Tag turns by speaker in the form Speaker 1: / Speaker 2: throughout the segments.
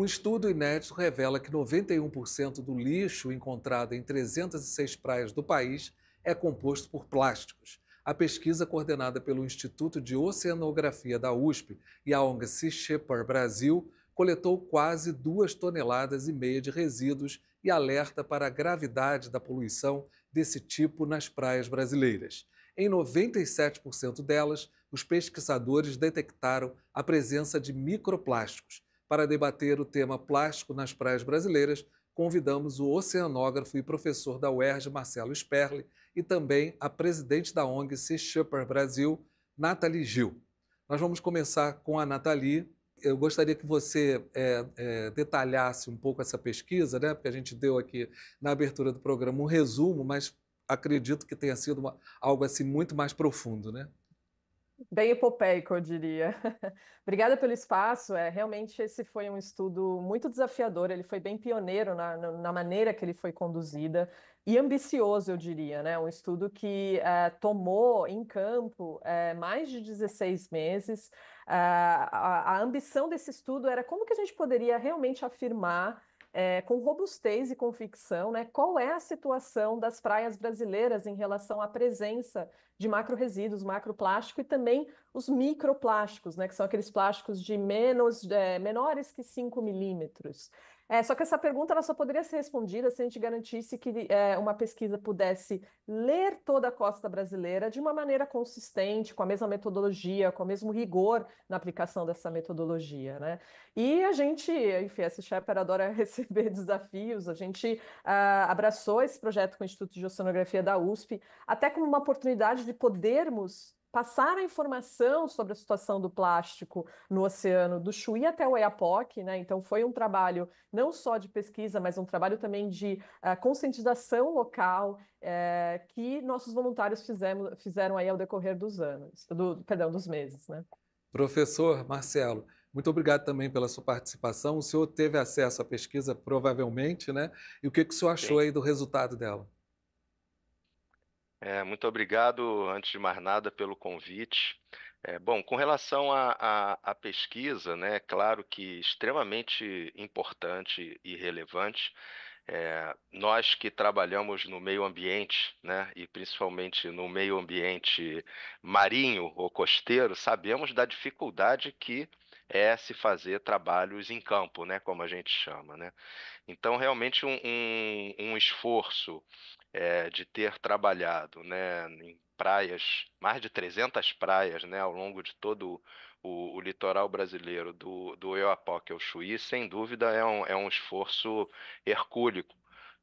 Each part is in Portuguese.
Speaker 1: Um estudo inédito revela que 91% do lixo encontrado em 306 praias do país é composto por plásticos. A pesquisa, coordenada pelo Instituto de Oceanografia da USP e a ONG Sea Shepherd Brasil, coletou quase duas toneladas e meia de resíduos e alerta para a gravidade da poluição desse tipo nas praias brasileiras. Em 97% delas, os pesquisadores detectaram a presença de microplásticos, para debater o tema plástico nas praias brasileiras, convidamos o oceanógrafo e professor da UERJ, Marcelo Sperli, e também a presidente da ONG Sea Shepherd Brasil, Nathalie Gil. Nós vamos começar com a Nathalie. Eu gostaria que você é, é, detalhasse um pouco essa pesquisa, né? porque a gente deu aqui na abertura do programa um resumo, mas acredito que tenha sido uma, algo assim muito mais profundo, né?
Speaker 2: Bem epopeico, eu diria. Obrigada pelo espaço. É, realmente esse foi um estudo muito desafiador. Ele foi bem pioneiro na, na maneira que ele foi conduzida e ambicioso, eu diria, né? Um estudo que é, tomou em campo é, mais de 16 meses. Eh, a, a ambição desse estudo era como que a gente poderia realmente afirmar é, com robustez e convicção, né, qual é a situação das praias brasileiras em relação à presença de macro-resíduos, macroplástico e também os microplásticos, né, que são aqueles plásticos de menos é, menores que 5 milímetros. É, só que essa pergunta ela só poderia ser respondida se a gente garantisse que é, uma pesquisa pudesse ler toda a costa brasileira de uma maneira consistente, com a mesma metodologia, com o mesmo rigor na aplicação dessa metodologia. Né? E a gente, enfim, a Shepard adora receber desafios, a gente ah, abraçou esse projeto com o Instituto de Oceanografia da USP, até como uma oportunidade de podermos passar a informação sobre a situação do plástico no oceano do Chuí até o Oiapoque, né? Então foi um trabalho não só de pesquisa, mas um trabalho também de uh, conscientização local uh, que nossos voluntários fizemos, fizeram aí ao decorrer dos anos, do, perdão, dos meses, né?
Speaker 1: Professor Marcelo, muito obrigado também pela sua participação. O senhor teve acesso à pesquisa, provavelmente, né? E o que, que o senhor achou aí do resultado dela?
Speaker 3: É, muito obrigado, antes de mais nada, pelo convite. É, bom, com relação à pesquisa, né, claro que extremamente importante e relevante. É, nós que trabalhamos no meio ambiente, né, e principalmente no meio ambiente marinho ou costeiro, sabemos da dificuldade que é se fazer trabalhos em campo, né, como a gente chama, né? Então realmente um, um, um esforço é, de ter trabalhado né, em praias, mais de 300 praias né, ao longo de todo o, o litoral brasileiro, do, do é ao Chuí, sem dúvida é um, é um esforço hercúleo.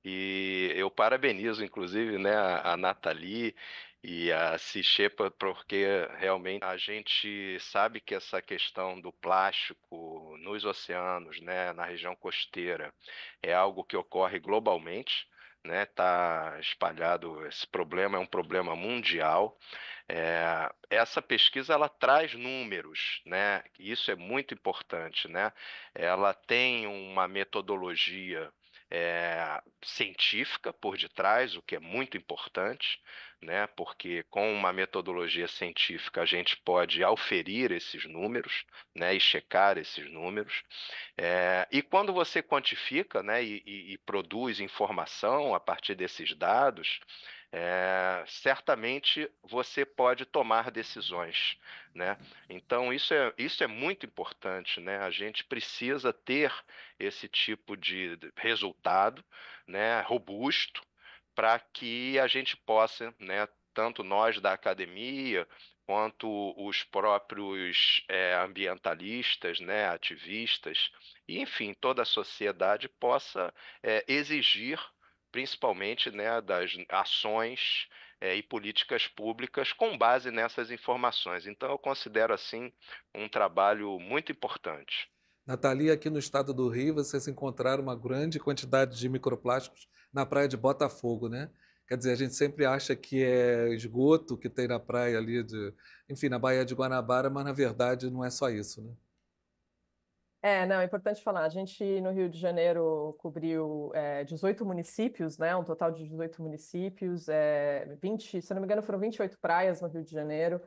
Speaker 3: E eu parabenizo, inclusive, né, a, a Nathalie e a Cichepa, porque realmente a gente sabe que essa questão do plástico nos oceanos, né, na região costeira, é algo que ocorre globalmente né? Tá espalhado esse problema é um problema mundial. É, essa pesquisa ela traz números, né? Isso é muito importante, né? Ela tem uma metodologia é, científica por detrás, o que é muito importante, né? porque com uma metodologia científica a gente pode auferir esses números né? e checar esses números. É, e quando você quantifica né? E, e, e produz informação a partir desses dados, é, certamente você pode tomar decisões, né? Então isso é, isso é muito importante, né? A gente precisa ter esse tipo de resultado, né? Robusto para que a gente possa, né? Tanto nós da academia quanto os próprios é, ambientalistas, né, ativistas, e, enfim, toda a sociedade possa é, exigir principalmente né, das ações é, e políticas públicas com base nessas informações. Então, eu considero assim um trabalho muito importante.
Speaker 1: Natalia, aqui no estado do Rio, vocês encontraram uma grande quantidade de microplásticos na praia de Botafogo, né? Quer dizer, a gente sempre acha que é esgoto que tem na praia ali, de, enfim, na Baía de Guanabara, mas na verdade não é só isso, né?
Speaker 2: É, não, é importante falar. A gente, no Rio de Janeiro, cobriu é, 18 municípios, né? Um total de 18 municípios, é, 20, se não me engano, foram 28 praias no Rio de Janeiro.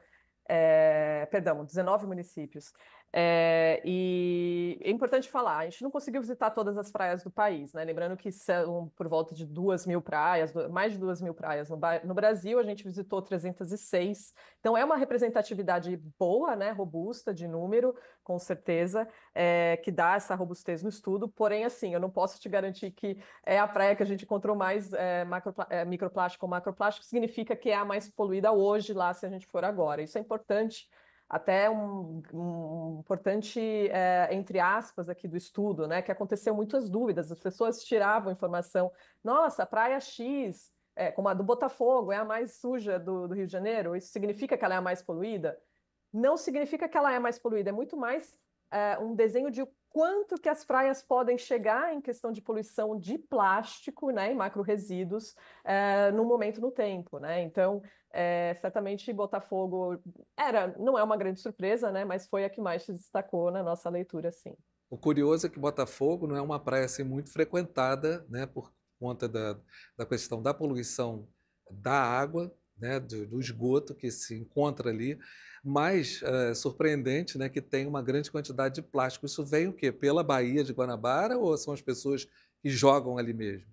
Speaker 2: É, perdão, 19 municípios. É, e é importante falar, a gente não conseguiu visitar todas as praias do país, né? Lembrando que são por volta de duas mil praias, mais de duas mil praias no, no Brasil, a gente visitou 306. Então é uma representatividade boa, né? Robusta de número, com certeza, é, que dá essa robustez no estudo. Porém, assim, eu não posso te garantir que é a praia que a gente encontrou mais é, macro, microplástico ou macroplástico, significa que é a mais poluída hoje lá, se a gente for agora. Isso é importante até um, um importante, é, entre aspas, aqui do estudo, né? Que aconteceu muitas dúvidas, as pessoas tiravam informação. Nossa, praia X, é, como a do Botafogo, é a mais suja do, do Rio de Janeiro? Isso significa que ela é a mais poluída? Não significa que ela é mais poluída, é muito mais é, um desenho de quanto que as praias podem chegar em questão de poluição de plástico né, e macro-resíduos é, momento no tempo. Né? Então, é, certamente Botafogo era, não é uma grande surpresa, né, mas foi a que mais se destacou na nossa leitura, sim.
Speaker 1: O curioso é que Botafogo não é uma praia assim, muito frequentada né, por conta da, da questão da poluição da água, né, do, do esgoto que se encontra ali. Mais é, eh, surpreendente né, que tem uma grande quantidade de plástico. Isso vem o quê? Pela Baía de Guanabara ou são as pessoas que jogam ali mesmo?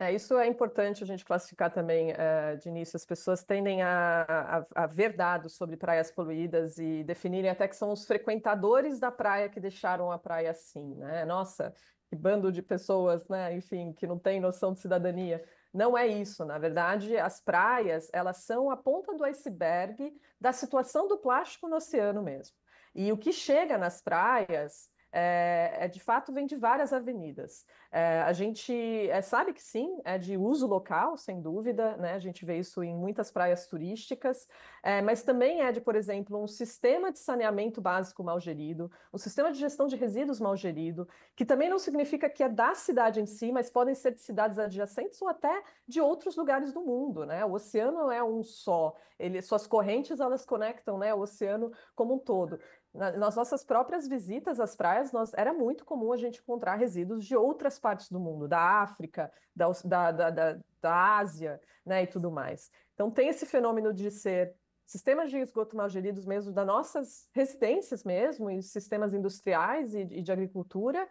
Speaker 2: É, isso é importante a gente classificar também é, de início. As pessoas tendem a, a, a, ver dados sobre praias poluídas e definirem até que são os frequentadores da praia que deixaram a praia assim, né? Nossa, que bando de pessoas, né? Enfim, que não tem noção de cidadania. Não é isso, na verdade, as praias, elas são a ponta do iceberg da situação do plástico no oceano mesmo. E o que chega nas praias é, é, de fato vem de várias avenidas. É, a gente é, sabe que sim, é de uso local, sem dúvida, né? a gente vê isso em muitas praias turísticas, é, mas também é de, por exemplo, um sistema de saneamento básico mal gerido, um sistema de gestão de resíduos mal gerido, que também não significa que é da cidade em si, mas podem ser de cidades adjacentes ou até de outros lugares do mundo. Né? O oceano não é um só, ele, suas correntes elas conectam né, o oceano como um todo nas nossas próprias visitas às praias, nós, era muito comum a gente encontrar resíduos de outras partes do mundo, da África, da, da, da, da Ásia né, e tudo mais. Então, tem esse fenômeno de ser sistemas de esgoto mal geridos mesmo, das nossas residências mesmo, e sistemas industriais e, e de agricultura,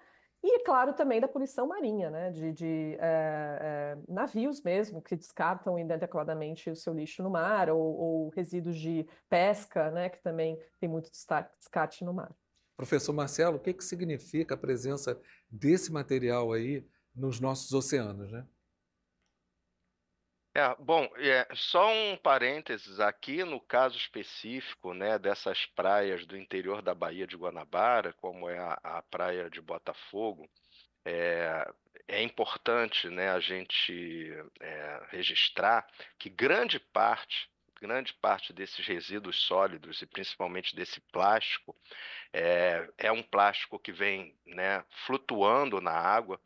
Speaker 2: e, é claro, também da poluição marinha, né? de, de é, é, navios mesmo que descartam inadequadamente o seu lixo no mar, ou, ou resíduos de pesca, né? que também tem muito descarte no mar.
Speaker 1: Professor Marcelo, o que, que significa a presença desse material aí nos nossos oceanos? Né?
Speaker 3: É, bom, é, só um parênteses aqui no caso específico né, dessas praias do interior da Bahia de Guanabara, como é a, a praia de Botafogo, é, é importante né, a gente é, registrar que grande parte grande parte desses resíduos sólidos e principalmente desse plástico é, é um plástico que vem né, flutuando na água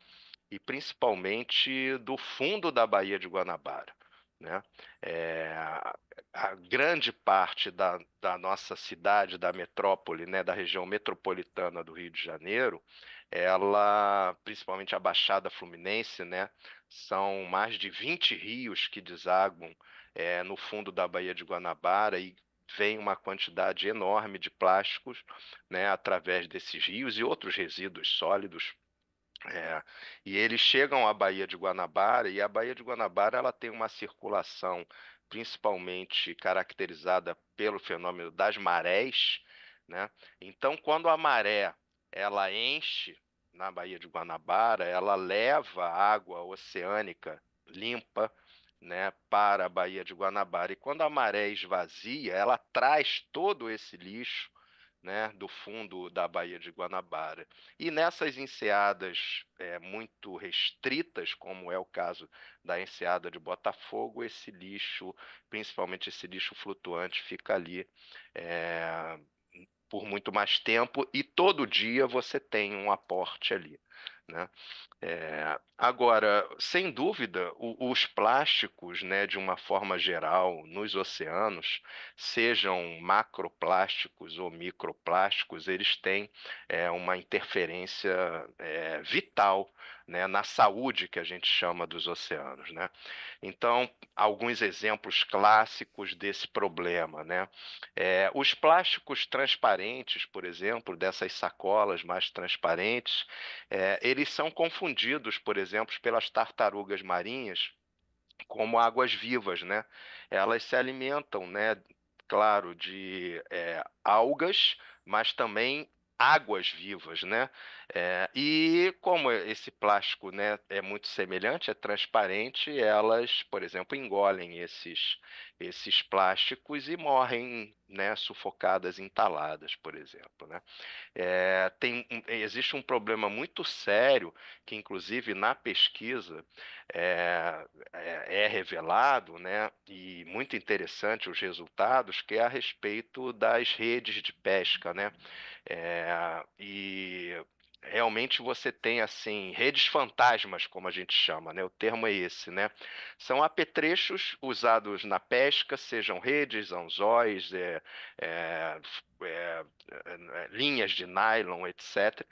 Speaker 3: e principalmente do fundo da Baía de Guanabara. Né? É, a grande parte da, da, nossa cidade, da metrópole, né, da região metropolitana do Rio de Janeiro, ela, principalmente a Baixada Fluminense, né, são mais de 20 rios que desaguam é, no fundo da Baía de Guanabara e vem uma quantidade enorme de plásticos né, através desses rios e outros resíduos sólidos é, e eles chegam à Baía de Guanabara e a Baía de Guanabara ela tem uma circulação principalmente caracterizada pelo fenômeno das marés, né? Então, quando a maré ela enche na Baía de Guanabara, ela leva água oceânica limpa, né, para a Baía de Guanabara. E quando a maré esvazia, ela traz todo esse lixo né, do fundo da Baía de Guanabara. E nessas enseadas é, muito restritas, como é o caso da enseada de Botafogo, esse lixo, principalmente esse lixo flutuante, fica ali é, por muito mais tempo e todo dia você tem um aporte ali. Né? É, Agora, sem dúvida, o, os plásticos, né, de uma forma geral, nos oceanos, sejam macroplásticos ou microplásticos, eles têm é, uma interferência é, vital né, na saúde que a gente chama dos oceanos. Né? Então, alguns exemplos clássicos desse problema. Né? É, os plásticos transparentes, por exemplo, dessas sacolas mais transparentes, é, eles são confundidos, por exemplo, exemplo, pelas tartarugas marinhas como águas vivas, né? Elas se alimentam, né? Claro, de é, algas, mas também águas vivas, né? É, e como esse plástico, né, é muito semelhante, é transparente, elas, por exemplo, engolem esses esses plásticos e morrem né, sufocadas, entaladas, por exemplo. Né? É, tem, existe um problema muito sério que, inclusive, na pesquisa é, é, é, revelado, né, e muito interessante os resultados, que é a respeito das redes de pesca. Né? Eh, e realmente você tem assim redes fantasmas, como a gente chama, né? O termo é esse, né? São apetrechos usados na pesca, sejam redes, anzóis, é, é, é, linhas de nylon, etc.,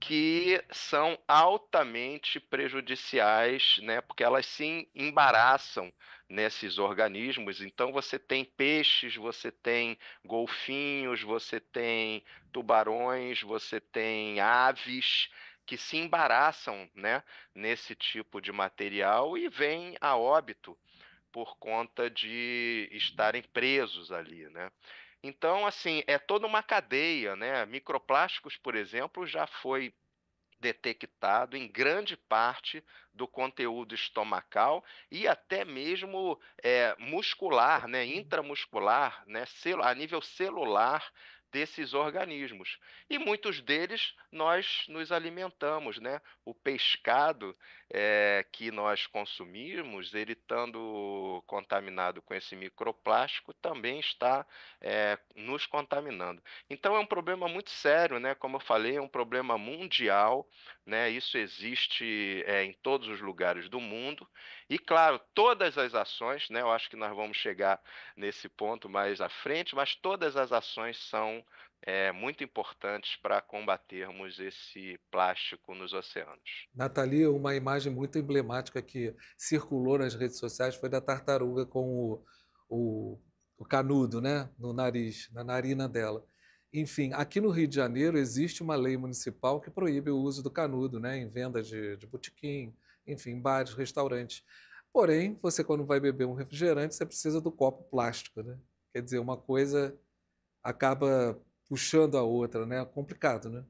Speaker 3: que são altamente prejudiciais, né? Porque elas se embaraçam nesses organismos. Então você tem peixes, você tem golfinhos, você tem tubarões, você tem aves que se embaraçam né, nesse tipo de material e vêm a óbito por conta de estarem presos ali, né? Então, assim, é toda uma cadeia, né? Microplásticos, por exemplo, já foi detectado em grande parte do conteúdo estomacal e até mesmo é, muscular, né, uhum. intramuscular, né, a nível celular desses organismos. E muitos deles nós nos alimentamos, né? O pescado é, que nós consumimos, ele estando contaminado com esse microplástico, também está é, nos contaminando. Então é um problema muito sério, né? Como eu falei, é um problema mundial, né? Isso existe é, em todos os lugares do mundo. E claro, todas as ações, né? Eu acho que nós vamos chegar nesse ponto mais à frente, mas todas as ações são é, muito importantes para combatermos esse plástico nos oceanos.
Speaker 1: Nathalie, uma imagem muito emblemática que circulou nas redes sociais foi da tartaruga com o, o, o canudo né? no nariz, na narina dela. Enfim, aqui no Rio de Janeiro existe uma lei municipal que proíbe o uso do canudo né? em venda de, de botequim, enfim, bares, restaurantes. Porém, você quando vai beber um refrigerante, você precisa do copo plástico, né? Quer dizer, uma coisa acaba puxando a outra, né? É complicado, né?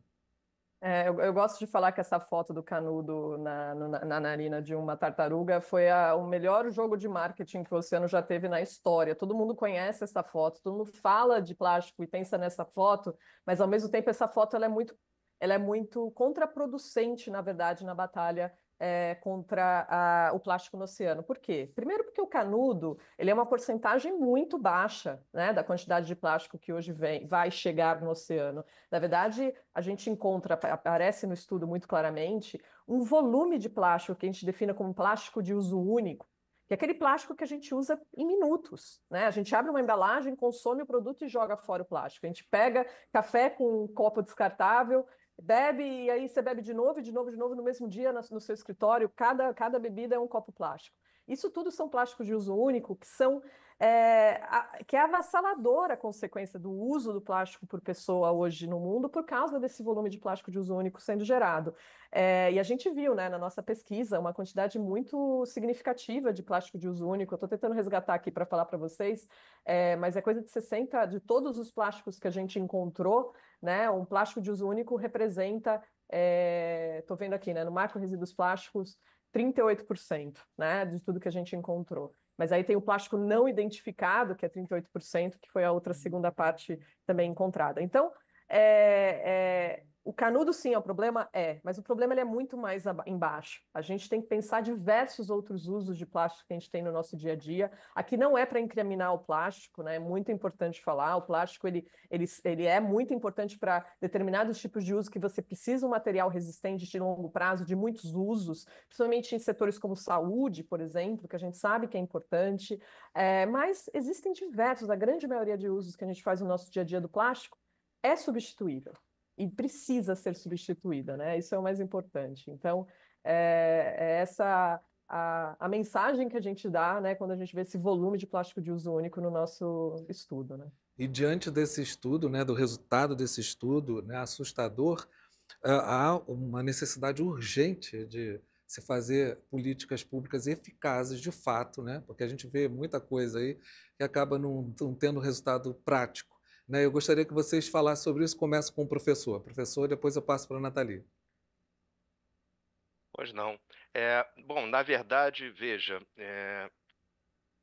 Speaker 2: É, eu, eu, gosto de falar que essa foto do canudo na, na, na narina de uma tartaruga foi a, o melhor jogo de marketing que o Oceano já teve na história. Todo mundo conhece essa foto, todo mundo fala de plástico e pensa nessa foto, mas ao mesmo tempo essa foto ela é muito, ela é muito contraproducente, na verdade, na batalha é, contra a, o plástico no oceano. Por quê? Primeiro o canudo ele é uma porcentagem muito baixa né, da quantidade de plástico que hoje vem, vai chegar no oceano. Na verdade, a gente encontra, aparece no estudo muito claramente, um volume de plástico que a gente defina como plástico de uso único, que é aquele plástico que a gente usa em minutos, né? A gente abre uma embalagem, consome o produto e joga fora o plástico. A gente pega café com um copo descartável, bebe e aí você bebe de novo, e de novo, de novo no mesmo dia no, seu escritório. Cada, cada bebida é um copo plástico. Isso tudo são plásticos de uso único, que são é, a, que é avassaladora a consequência do uso do plástico por pessoa hoje no mundo por causa desse volume de plástico de uso único sendo gerado. É, e a gente viu né, na nossa pesquisa uma quantidade muito significativa de plástico de uso único. Eu estou tentando resgatar aqui para falar para vocês, é, mas é coisa de 60 de todos os plásticos que a gente encontrou, né? Um plástico de uso único representa estou é, vendo aqui, né, no macro resíduos plásticos, 38%, né, de tudo que a gente encontrou. Mas aí tem o plástico não identificado, que é 38%, que foi a outra uhum. segunda parte também encontrada. Então, é, é, o canudo, sim, é o problema? É, mas o problema ele é muito mais embaixo. A gente tem que pensar diversos outros usos de plástico que a gente tem no nosso dia a dia. Aqui não é para incriminar o plástico, né? É muito importante falar. O plástico ele, ele, ele é muito importante para determinados tipos de uso que você precisa um material resistente de longo prazo, de muitos usos, principalmente em setores como saúde, por exemplo, que a gente sabe que é importante. É, mas existem diversos, a grande maioria de usos que a gente faz no nosso dia a dia do plástico é substituível e precisa ser substituída, né? Isso é o mais importante. Então, é, é essa a, a, mensagem que a gente dá, né, quando a gente vê esse volume de plástico de uso único no nosso estudo, né?
Speaker 1: E diante desse estudo, né, do resultado desse estudo, né, assustador, há uma necessidade urgente de se fazer políticas públicas eficazes de fato, né? Porque a gente vê muita coisa aí que acaba não, não tendo resultado prático. Né? Eu gostaria que vocês falassem sobre isso. Começo com o professor. Professor, depois eu passo para a Nathalie.
Speaker 3: Pois não. É, bom, na verdade, veja, é,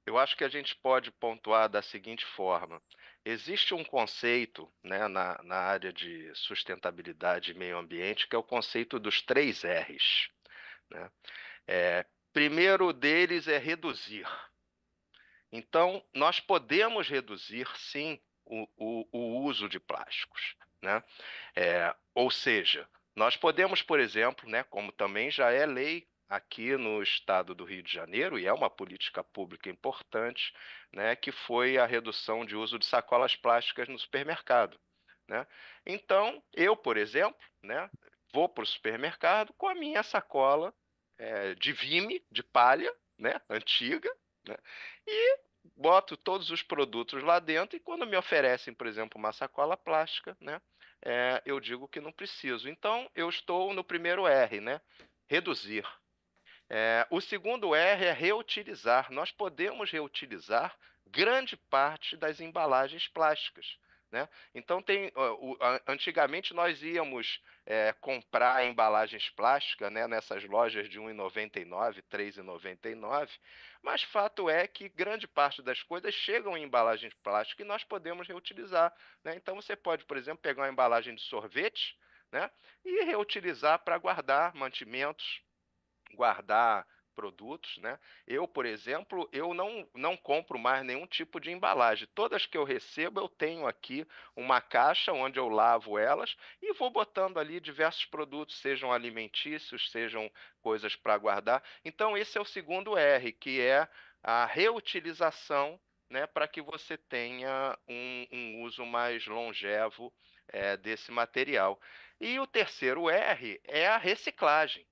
Speaker 3: eu acho que a gente pode pontuar da seguinte forma. Existe um conceito né, na, na área de sustentabilidade e meio ambiente que é o conceito dos três R's. Né? É, primeiro deles é reduzir. Então, nós podemos reduzir, sim, o, o, o uso de plásticos. Né? É, ou seja, nós podemos, por exemplo, né, como também já é lei aqui no estado do Rio de Janeiro, e é uma política pública importante, né, que foi a redução de uso de sacolas plásticas no supermercado. Né? Então, eu, por exemplo, né, vou para o supermercado com a minha sacola é, de vime, de palha, né, antiga, né, e boto todos os produtos lá dentro e quando me oferecem, por exemplo, uma sacola plástica, né, é, eu digo que não preciso. Então, eu estou no primeiro R, né, reduzir. É, o segundo R é reutilizar. Nós podemos reutilizar grande parte das embalagens plásticas. Né? Então tem o, antigamente nós íamos é, comprar embalagens plásticas né, nessas lojas de 1,99, 3,99, mas fato é que grande parte das coisas chegam em embalagens plásticas e nós podemos reutilizar. Né? Então você pode, por exemplo, pegar uma embalagem de sorvete né, e reutilizar para guardar mantimentos, guardar produtos, né? Eu, por exemplo, eu não, não compro mais nenhum tipo de embalagem. Todas que eu recebo, eu tenho aqui uma caixa onde eu lavo elas e vou botando ali diversos produtos, sejam alimentícios, sejam coisas para guardar. Então, esse é o segundo R, que é a reutilização, né, para que você tenha um, um uso mais longevo é, desse material. E o terceiro R é a reciclagem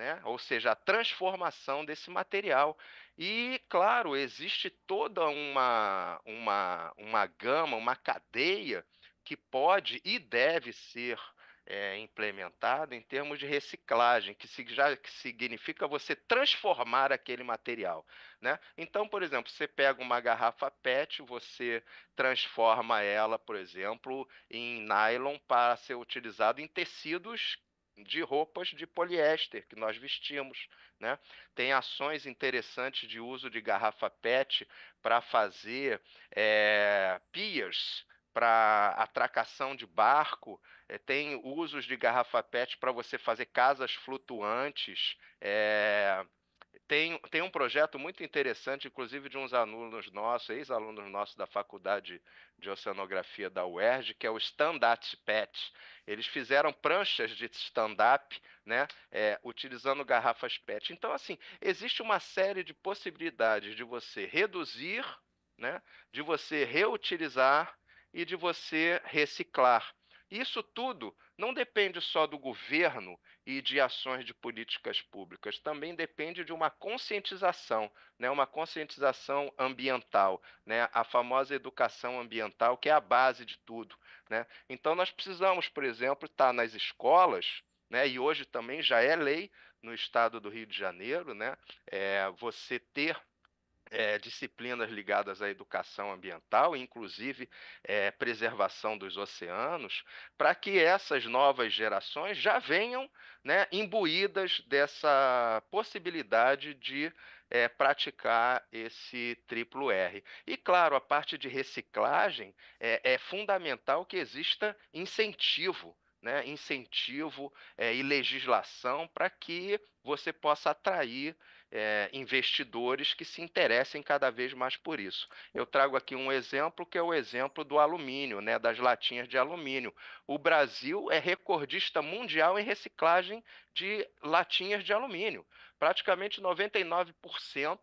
Speaker 3: né? ou seja, a transformação desse material. E, claro, existe toda uma, uma, uma gama, uma cadeia que pode e deve ser é, implementada em termos de reciclagem, que, já, que significa você transformar aquele material. Né? Então, por exemplo, você pega uma garrafa PET, você transforma ela, por exemplo, em nylon para ser utilizado em tecidos de roupas de poliéster que nós vestimos. Né? Tem ações interessantes de uso de garrafa PET para fazer é, piers para atracação de barco, é, tem usos de garrafa PET para você fazer casas flutuantes. É, tem, tem um projeto muito interessante, inclusive de uns alunos nossos, ex-alunos nossos da Faculdade de Oceanografia da UERJ, que é o Stand-Up PET. Eles fizeram pranchas de stand-up, né, é, utilizando garrafas PET. Então, assim, existe uma série de possibilidades de você reduzir, né, de você reutilizar e de você reciclar. Isso tudo não depende só do governo e de ações de políticas públicas, também depende de uma conscientização, né, uma conscientização ambiental, né, a famosa educação ambiental, que é a base de tudo. Né? Então, nós precisamos, por exemplo, estar tá nas escolas, né, e hoje também já é lei no estado do Rio de Janeiro, né, é, você ter é, disciplinas ligadas à educação ambiental, inclusive é, preservação dos oceanos, para que essas novas gerações já venham né, imbuídas dessa possibilidade de é, praticar esse triplo R. E, claro, a parte de reciclagem é fundamental que exista incentivo. Né, incentivo é, e legislação para que você possa atrair é, investidores que se interessem cada vez mais por isso. Eu trago aqui um exemplo que é o exemplo do alumínio, né, das latinhas de alumínio. O Brasil é recordista mundial em reciclagem de latinhas de alumínio. Praticamente 99%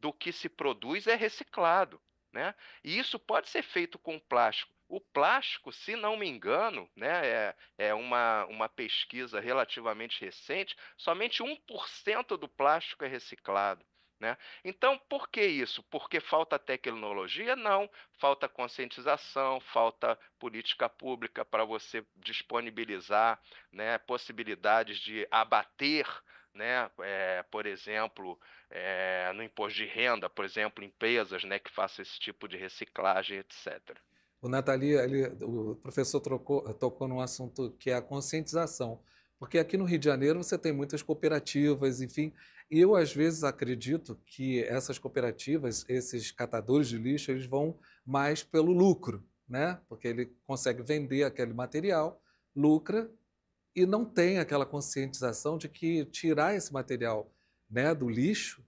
Speaker 3: do que se produz é reciclado. Né? E isso pode ser feito com plástico. O plástico, se não me engano, né, é, é uma, uma pesquisa relativamente recente, somente 1% do plástico é reciclado. Né? Então, por que isso? Porque falta tecnologia? Não. Falta conscientização, falta política pública para você disponibilizar né, possibilidades de abater né? É, por exemplo, é, no imposto de renda, por exemplo, empresas né, que façam esse tipo de reciclagem, etc.
Speaker 1: O Nathalie, o professor trocou, tocou num assunto que é a conscientização. Porque aqui no Rio de Janeiro você tem muitas cooperativas, enfim. E Eu, às vezes, acredito que essas cooperativas, esses catadores de lixo, eles vão mais pelo lucro, né? Porque ele consegue vender aquele material, lucra e não tem aquela conscientização de que tirar esse material né, do lixo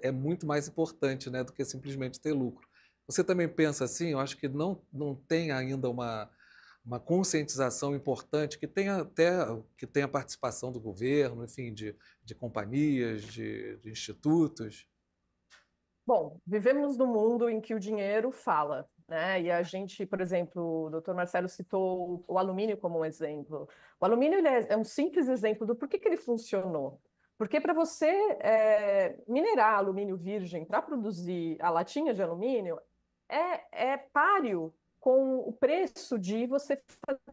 Speaker 1: é muito mais importante né, do que simplesmente ter lucro. Você também pensa assim? Eu acho que não, não tem ainda uma, uma conscientização importante que tem até que tem a participação do governo, enfim, de, de companhias, de, de institutos.
Speaker 2: Bom, vivemos num mundo em que o dinheiro fala, né? E a gente, por exemplo, o doutor Marcelo citou o alumínio como um exemplo. O alumínio é, é, um simples exemplo do porquê que ele funcionou. Porque para você é, minerar alumínio virgem para produzir a latinha de alumínio é, é páreo com o preço de você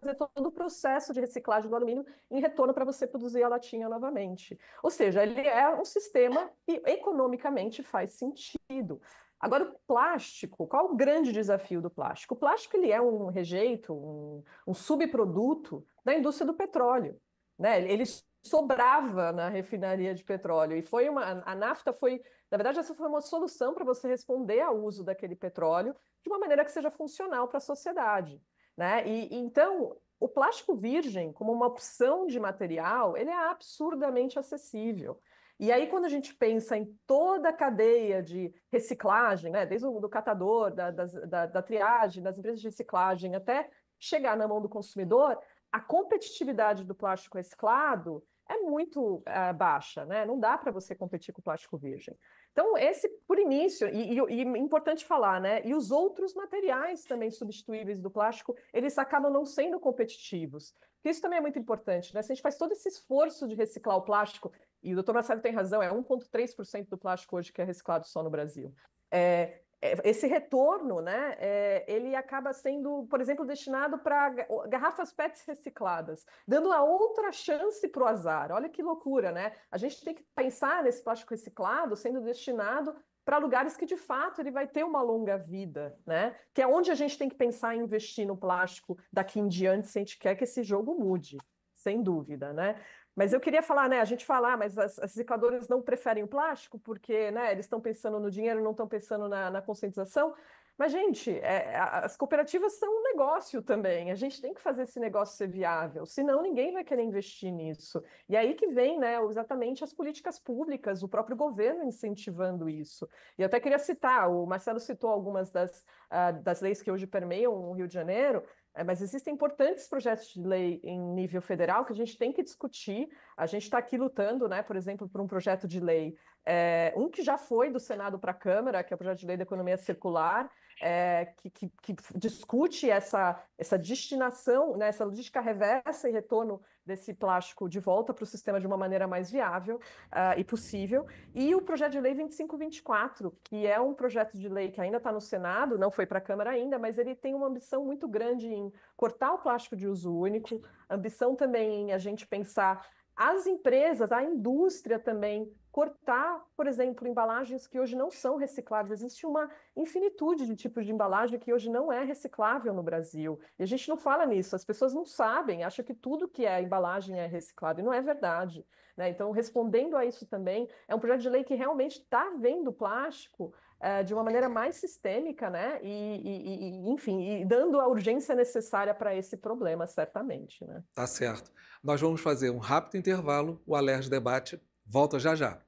Speaker 2: fazer todo o processo de reciclagem do alumínio em retorno para você produzir a latinha novamente. Ou seja, ele é um sistema que economicamente faz sentido. Agora, o plástico, qual o grande desafio do plástico? O plástico ele é um rejeito, um, um subproduto da indústria do petróleo. Né? Ele sobrava na refinaria de petróleo e foi uma a nafta foi na verdade essa foi uma solução para você responder ao uso daquele petróleo de uma maneira que seja funcional para a sociedade né e, e então o plástico virgem como uma opção de material ele é absurdamente acessível e aí, quando a gente pensa em toda a cadeia de reciclagem, né, desde o do catador, da, da, da triagem, das empresas de reciclagem, até chegar na mão do consumidor, a competitividade do plástico reciclado é muito uh, baixa, né? Não dá para você competir com o plástico virgem. Então, esse por início, e, e, e, importante falar, né? E os outros materiais também substituíveis do plástico, eles acabam não sendo competitivos. Isso também é muito importante, né? Se a gente faz todo esse esforço de reciclar o plástico, e o doutor Marcelo tem razão, é 1,3% do plástico hoje que é reciclado só no Brasil. É, é, esse retorno, né, é, ele acaba sendo, por exemplo, destinado para garrafas PETs recicladas, dando uma outra chance para o azar. Olha que loucura, né? A gente tem que pensar nesse plástico reciclado sendo destinado para lugares que de fato ele vai ter uma longa vida, né? Que é onde a gente tem que pensar em investir no plástico daqui em diante se a gente quer que esse jogo mude, sem dúvida, né? Mas eu queria falar, né? A gente falar, mas as, as recicladoras não preferem o plástico porque, né? Eles estão pensando no dinheiro, não estão pensando na, na conscientização. Mas, gente, é, as cooperativas são um negócio também. A gente tem que fazer esse negócio ser viável, senão ninguém vai querer investir nisso. E aí que vem, né, exatamente as políticas públicas, o próprio governo incentivando isso. E eu até queria citar, o Marcelo citou algumas das, uh, das leis que hoje permeiam o Rio de Janeiro, é, mas existem importantes projetos de lei em nível federal que a gente tem que discutir. A gente está aqui lutando, né, por exemplo, por um projeto de lei, é, um que já foi do Senado para a Câmara, que é o projeto de lei da economia circular, é, que, que, que, discute essa, essa destinação, né, essa logística reversa e retorno desse plástico de volta para o sistema de uma maneira mais viável uh, e possível. E o projeto de lei 2524, que é um projeto de lei que ainda está no Senado, não foi para a Câmara ainda, mas ele tem uma ambição muito grande em cortar o plástico de uso único, ambição também em a gente pensar as empresas, a indústria também, cortar, por exemplo, embalagens que hoje não são recicláveis. Existe uma infinitude de tipos de embalagem que hoje não é reciclável no Brasil. E a gente não fala nisso, as pessoas não sabem, acham que tudo que é embalagem é reciclável, e não é verdade. Né? Então, respondendo a isso também, é um projeto de lei que realmente está vendo plástico eh, de uma maneira mais sistêmica, né? E, e, e enfim, e dando a urgência necessária para esse problema, certamente. Né?
Speaker 1: Tá certo. Nós vamos fazer um rápido intervalo, o Alerj Debate volta já já.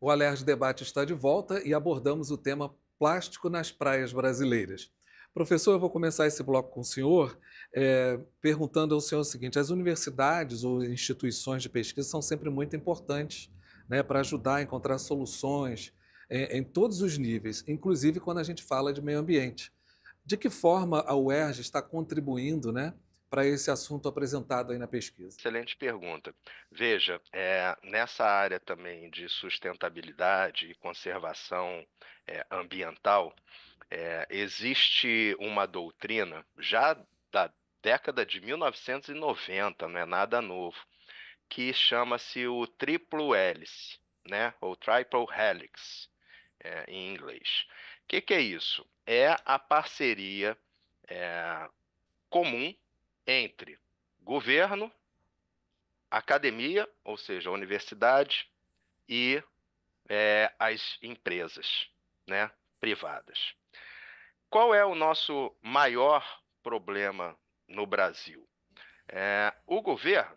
Speaker 1: O Alerj Debate está de volta e abordamos o tema plástico nas praias brasileiras. Professor, eu vou começar esse bloco com o senhor, é, perguntando ao senhor o seguinte: as universidades ou instituições de pesquisa são sempre muito importantes né, para ajudar a encontrar soluções em, eh, em todos os níveis, inclusive quando a gente fala de meio ambiente. De que forma a UERJ está contribuindo, né? para esse assunto apresentado aí na pesquisa?
Speaker 3: Excelente pergunta. Veja, é, nessa área também de sustentabilidade e conservação é, ambiental, é, existe uma doutrina já da década de 1990, não é nada novo, que chama-se o triplo hélice, né? Ou triple helix, é, em inglês. O que, que, é isso? É a parceria é, comum entre governo, academia, ou seja, universidade, e é, as empresas né, privadas qual é o nosso maior problema no Brasil? É, o governo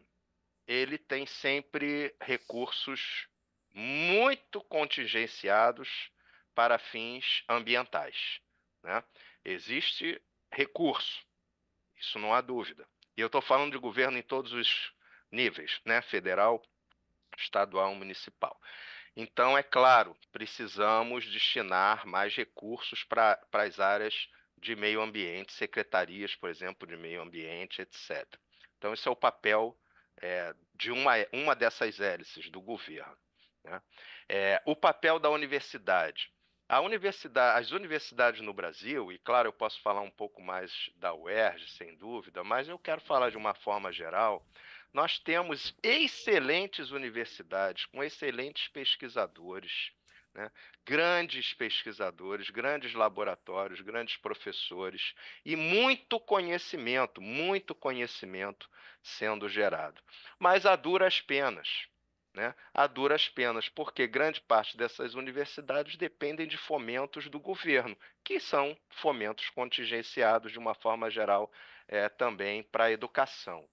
Speaker 3: ele tem sempre recursos muito contingenciados para fins ambientais. Né? Existe recurso, isso não há dúvida. E eu estou falando de governo em todos os níveis, né? federal, estadual, municipal. Então, é claro, precisamos destinar mais recursos para as áreas de meio ambiente, secretarias, por exemplo, de meio ambiente, etc. Então, esse é o papel é, de uma, uma dessas hélices do governo. Né? É, o papel da universidade. A universidade. As universidades no Brasil, e claro, eu posso falar um pouco mais da UERJ, sem dúvida, mas eu quero falar de uma forma geral nós temos excelentes universidades com excelentes pesquisadores, né? grandes pesquisadores, grandes laboratórios, grandes professores e muito conhecimento, muito conhecimento sendo gerado. Mas a duras penas. Né, a duras penas, porque grande parte dessas universidades dependem de fomentos do governo, que são fomentos contingenciados de uma forma geral é, também para a educação.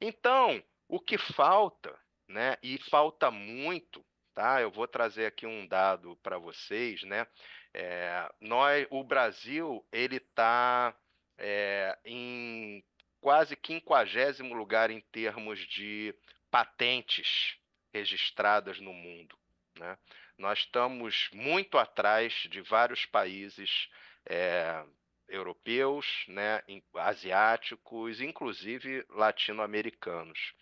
Speaker 3: Então, o que falta, né, e falta muito, tá? Eu vou trazer aqui um dado para vocês, né? É, nós, o Brasil, ele está é, em quase quinquagésimo lugar em termos de patentes registradas no mundo. Né? Nós estamos muito atrás de vários países é, europeus, né, asiáticos, inclusive latino-americanos.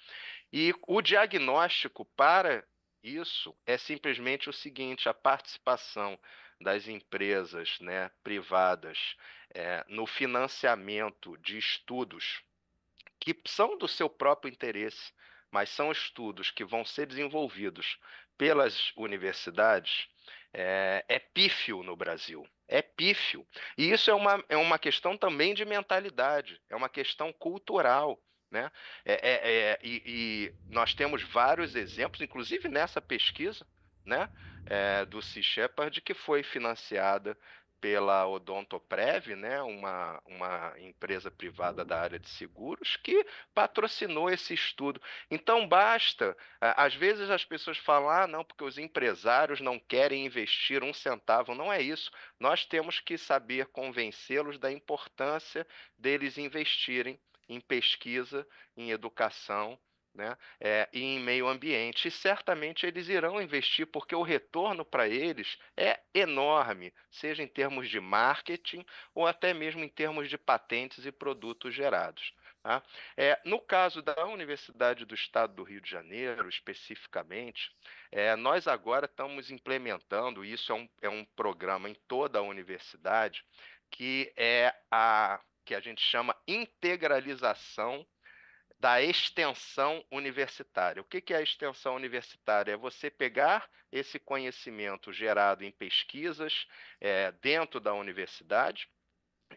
Speaker 3: E o diagnóstico para isso é simplesmente o seguinte: a participação das empresas né, privadas é, no financiamento de estudos que são do seu próprio interesse, mas são estudos que vão ser desenvolvidos pelas universidades, é, é pífio no Brasil é pífio. E isso é uma, é uma questão também de mentalidade, é uma questão cultural. Né? É, é, é, e, e, nós temos vários exemplos, inclusive nessa pesquisa né? É, do Sea Shepherd, que foi financiada pela Odontoprev, né, uma, uma empresa privada da área de seguros, que patrocinou esse estudo. Então, basta. Às vezes as pessoas falam, ah, não, porque os empresários não querem investir um centavo. Não é isso. Nós temos que saber convencê-los da importância deles investirem em pesquisa, em educação né? É, eh, e em meio ambiente. E certamente eles irão investir, porque o retorno para eles é enorme, seja em termos de marketing ou até mesmo em termos de patentes e produtos gerados. Tá? É, no caso da Universidade do Estado do Rio de Janeiro, especificamente, é, nós agora estamos implementando, isso é um, é um programa em toda a universidade, que é a que a gente chama integralização da extensão universitária. O que é a extensão universitária? É você pegar esse conhecimento gerado em pesquisas é, dentro da universidade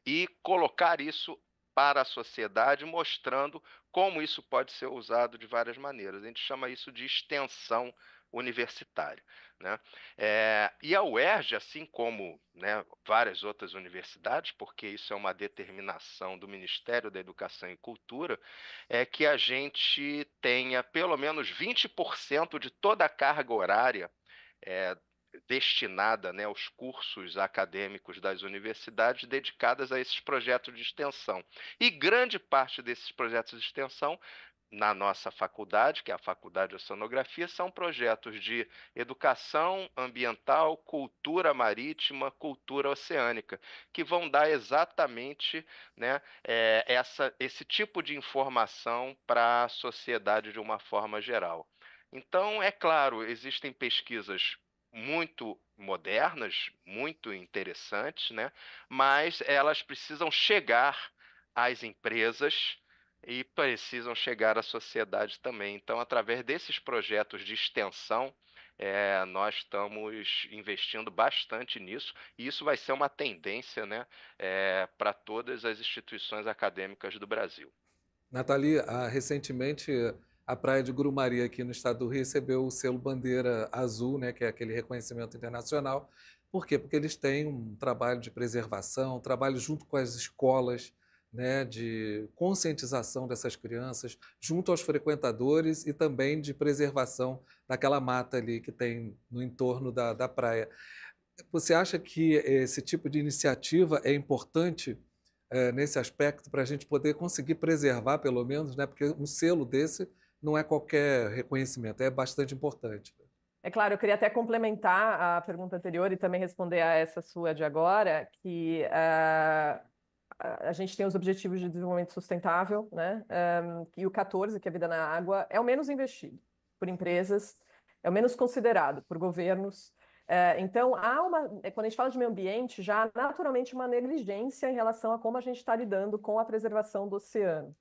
Speaker 3: e colocar isso para a sociedade, mostrando como isso pode ser usado de várias maneiras. A gente chama isso de extensão universitária. Né? É, e a UERJ, assim como né, várias outras universidades, porque isso é uma determinação do Ministério da Educação e Cultura, é que a gente tenha pelo menos 20% de toda a carga horária é, destinada né, aos cursos acadêmicos das universidades dedicadas a esses projetos de extensão. E grande parte desses projetos de extensão na nossa faculdade, que é a Faculdade de Oceanografia, são projetos de educação ambiental, cultura marítima, cultura oceânica, que vão dar exatamente né, é, essa, esse tipo de informação para a sociedade de uma forma geral. Então, é claro, existem pesquisas muito modernas, muito interessantes, né? mas elas precisam chegar às empresas e precisam chegar à sociedade também. Então, através desses projetos de extensão, é, nós estamos investindo bastante nisso e isso vai ser uma tendência né, é, para todas as instituições acadêmicas do Brasil.
Speaker 1: Nathalie, ah, recentemente a Praia de Grumari, aqui no estado do Rio, recebeu o selo Bandeira Azul, né, que é aquele reconhecimento internacional. Por quê? Porque eles têm um trabalho de preservação, um trabalho junto com as escolas, né, de conscientização dessas crianças junto aos frequentadores e também de preservação daquela mata ali que tem no entorno da, da praia. Você acha que esse tipo de iniciativa é importante é, nesse aspecto para a gente poder conseguir preservar, pelo menos, né, porque um selo desse não é qualquer reconhecimento, é bastante importante. Né?
Speaker 2: É claro, eu queria até complementar a pergunta anterior e também responder a essa sua de agora, que uh a gente tem os objetivos de desenvolvimento sustentável, né? Um, e o 14, que é a vida na água, é o menos investido por empresas, é o menos considerado por governos. É, então, há uma, eh, quando a gente fala de meio ambiente, já há naturalmente uma negligência em relação a como a gente está lidando com a preservação do oceano.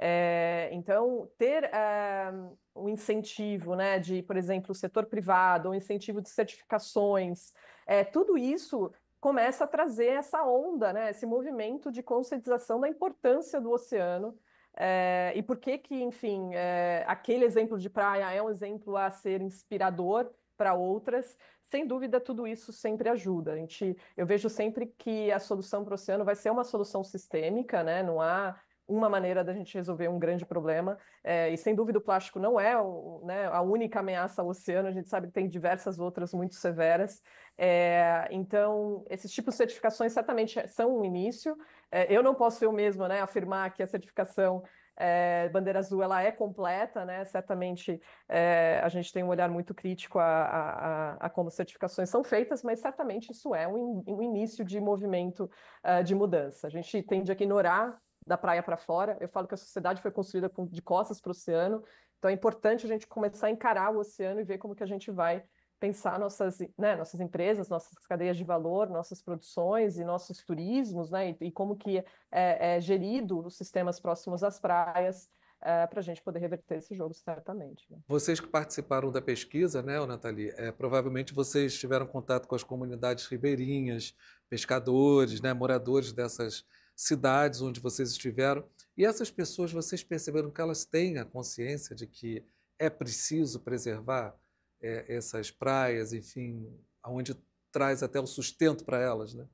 Speaker 2: É, então, ter é, um incentivo né, de, por exemplo, o setor privado, um incentivo de certificações, é, tudo isso começa a trazer essa onda, né, esse movimento de conscientização da importância do oceano é, e por que que, enfim, é, aquele exemplo de praia é um exemplo a ser inspirador para outras. Sem dúvida, tudo isso sempre ajuda. A gente, eu vejo sempre que a solução para o oceano vai ser uma solução sistêmica, né? Não há uma maneira da gente resolver um grande problema. É, e sem dúvida o plástico não é o, né, a única ameaça ao oceano, a gente sabe que tem diversas outras muito severas. É, então, esses tipos de certificações certamente são um início. É, eu não posso eu mesma né, afirmar que a certificação é, bandeira azul ela é completa, né? Certamente é, a gente tem um olhar muito crítico a, a, a, como certificações são feitas, mas certamente isso é um, in, um início de movimento uh, de mudança. A gente tende a ignorar da praia para fora. Eu falo que a sociedade foi construída de costas para o oceano, então é importante a gente começar a encarar o oceano e ver como que a gente vai pensar nossas, né, nossas empresas, nossas cadeias de valor, nossas produções e nossos turismos, né, e, e como que é, é, gerido os sistemas próximos às praias, é, para a gente poder reverter esse jogo, certamente. Né?
Speaker 1: Vocês que participaram da pesquisa, né, Nathalie, é, provavelmente vocês tiveram contato com as comunidades ribeirinhas, pescadores, né, moradores dessas cidades onde vocês estiveram. E essas pessoas, vocês perceberam que elas têm a consciência de que é preciso preservar é, essas praias, enfim, aonde traz até o sustento para elas, né?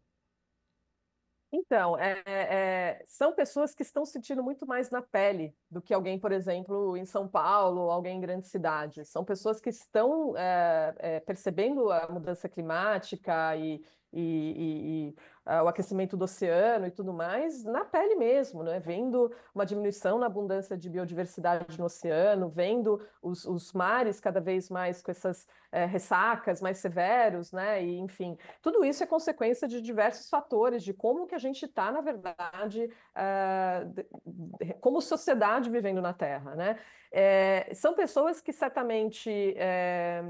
Speaker 2: Então, é, é, é, são pessoas que estão sentindo muito mais na pele do que alguém, por exemplo, em São Paulo, ou alguém em grande cidade. São pessoas que estão é, é percebendo a mudança climática e, e, e, e o aquecimento do oceano e tudo mais na pele mesmo, né? Vendo uma diminuição na abundância de biodiversidade no oceano, vendo os, os mares cada vez mais com essas é, ressacas mais severos, né? E, enfim, tudo isso é consequência de diversos fatores, de como que a gente está, na verdade, ah, como sociedade vivendo na Terra, né? É, são pessoas que certamente é,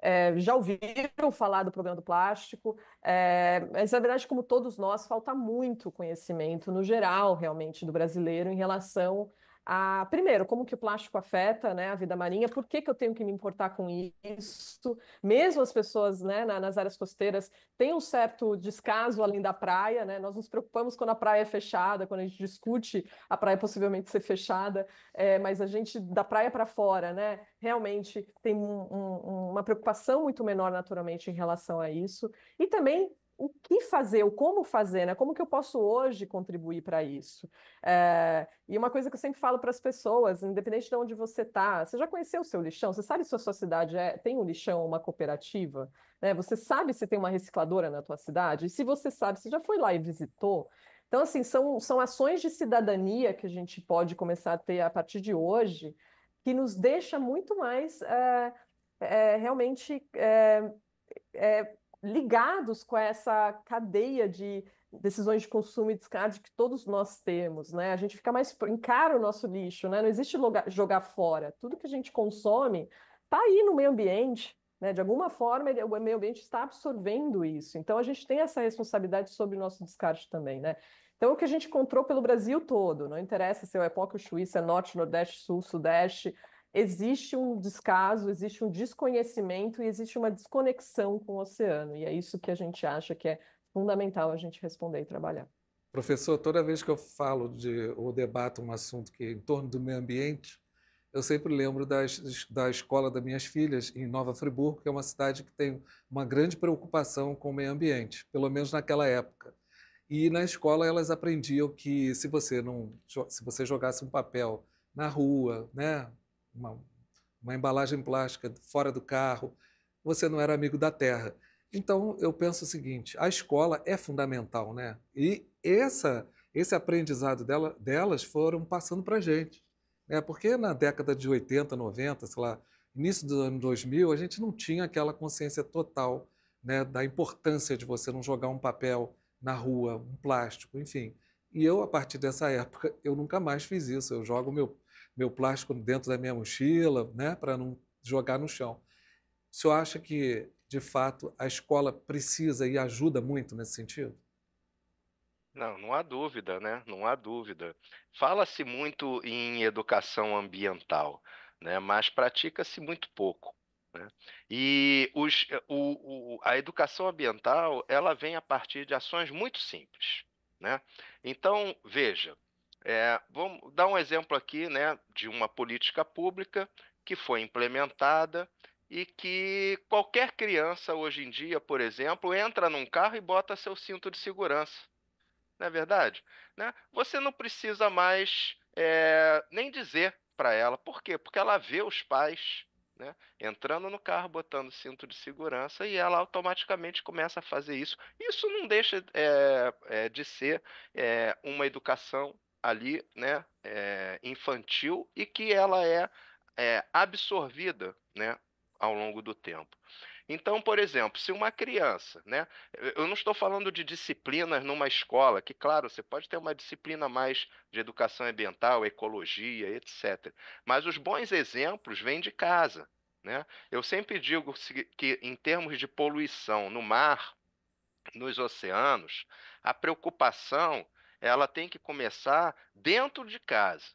Speaker 2: é, já ouviram falar do problema do plástico, é, mas na verdade, como todos nós, falta muito conhecimento no geral, realmente, do brasileiro em relação a, ah, primeiro, como que o plástico afeta né, a vida marinha, por que, que eu tenho que me importar com isso? Mesmo as pessoas né, na, nas áreas costeiras têm um certo descaso além da praia, né? nós nos preocupamos quando a praia é fechada, quando a gente discute a praia possivelmente ser fechada, é, mas a gente, da praia para fora, né, realmente tem um, um, uma preocupação muito menor naturalmente em relação a isso. E também o que fazer, o como fazer, né? Como que eu posso hoje contribuir para isso? É, e uma coisa que eu sempre falo para as pessoas, independente de onde você está, você já conheceu o seu lixão? Você sabe se a sua cidade é, tem um lixão, uma cooperativa? Né? Você sabe se tem uma recicladora na tua cidade? E se você sabe, você já foi lá e visitou? Então, assim, são, são ações de cidadania que a gente pode começar a ter a partir de hoje, que nos deixa muito mais é, é, realmente... É, ligados com essa cadeia de decisões de consumo e descarte que todos nós temos, né? A gente fica mais encara o nosso lixo, né? Não existe lugar, jogar fora. Tudo que a gente consome está aí no meio ambiente, né? De alguma forma o meio ambiente está absorvendo isso. Então a gente tem essa responsabilidade sobre o nosso descarte também, né? Então, o que a gente encontrou pelo Brasil todo, não interessa se é o Epoca o Suíça, é Norte, Nordeste, Sul, Sudeste, existe um descaso, existe um desconhecimento e existe uma desconexão com o oceano. E é isso que a gente acha que é fundamental a gente responder e trabalhar.
Speaker 1: Professor, toda vez que eu falo de, ou debato um assunto que é em torno do meio ambiente, eu sempre lembro das, da escola das minhas filhas em Nova Friburgo, que é uma cidade que tem uma grande preocupação com o meio ambiente, pelo menos naquela época. E na escola elas aprendiam que se você não se você jogasse um papel na rua, né, uma, uma embalagem plástica fora do carro, você não era amigo da terra. Então, eu penso o seguinte: a escola é fundamental, né? E essa, esse aprendizado dela, delas foram passando para a gente. Né? Porque na década de 80, 90, sei lá, início do ano 2000, a gente não tinha aquela consciência total né, da importância de você não jogar um papel na rua, um plástico, enfim. E eu, a partir dessa época, eu nunca mais fiz isso. Eu jogo meu, meu plástico dentro da minha mochila, né, para não jogar no chão. O senhor acha que, de fato, a escola precisa e ajuda muito nesse sentido?
Speaker 3: Não, não há dúvida, né? Não há dúvida. Fala-se muito em educação ambiental, né? mas pratica-se muito pouco. Né? E os, o, o, a educação ambiental ela vem a partir de ações muito simples. Né? Então, veja, é, vamos dar um exemplo aqui né, de uma política pública que foi implementada e que qualquer criança hoje em dia, por exemplo, entra num carro e bota seu cinto de segurança. Não é verdade? Né? Você não precisa mais é, nem dizer para ela. Por quê? Porque ela vê os pais né, entrando no carro, botando cinto de segurança e ela automaticamente começa a fazer isso. Isso não deixa é, é, de ser uma educação ali, né, é, infantil e que ela é, é absorvida, né, ao longo do tempo. Então, por exemplo, se uma criança, né? Eu não estou falando de disciplinas numa escola, que, claro, você pode ter uma disciplina mais de educação ambiental, ecologia, etc. Mas os bons exemplos vêm de casa. Né? Eu sempre digo que, em termos de poluição no mar, nos oceanos, a preocupação ela tem que começar dentro de casa,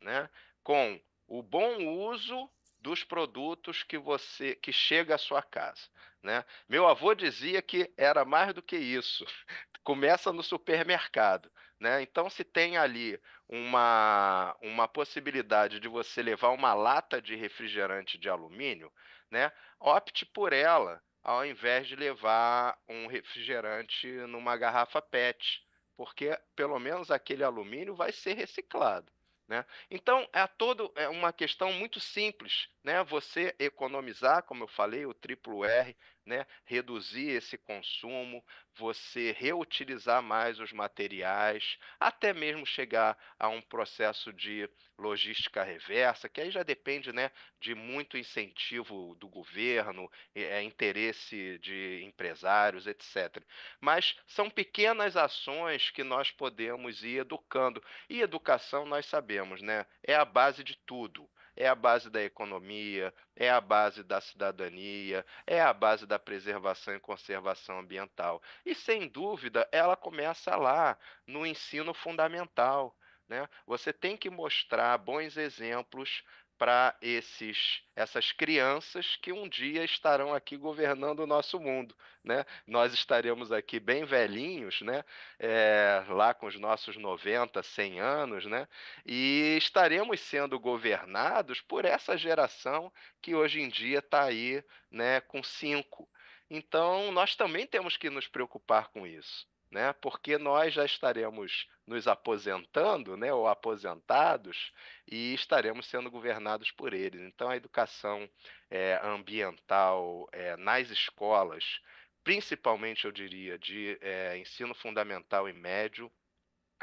Speaker 3: né? com o bom uso dos produtos que você que chega à sua casa, né? Meu avô dizia que era mais do que isso. Começa no supermercado, né? Então se tem ali uma uma possibilidade de você levar uma lata de refrigerante de alumínio, né? Opte por ela ao invés de levar um refrigerante numa garrafa PET, porque pelo menos aquele alumínio vai ser reciclado. Né? Então, é todo é uma questão muito simples, né? Você economizar, como eu falei, o triplo R né? reduzir esse consumo, você reutilizar mais os materiais, até mesmo chegar a um processo de logística reversa, que aí já depende né, de muito incentivo do governo, é, é interesse de empresários, etc. Mas são pequenas ações que nós podemos ir educando. E educação, nós sabemos, né, é a base de tudo é a base da economia, é a base da cidadania, é a base da preservação e conservação ambiental. E sem dúvida, ela começa lá, no ensino fundamental. Né? Você tem que mostrar bons exemplos para esses essas crianças que um dia estarão aqui governando o nosso mundo, né? Nós estaremos aqui bem velhinhos, né? É, lá com os nossos 90, 100 anos, né? E estaremos sendo governados por essa geração que hoje em dia está aí, né? Com cinco. Então, nós também temos que nos preocupar com isso né? Porque nós já estaremos nos aposentando, né, ou aposentados, e estaremos sendo governados por eles. Então, a educação é, ambiental é, nas escolas, principalmente, eu diria, de é, ensino fundamental e médio,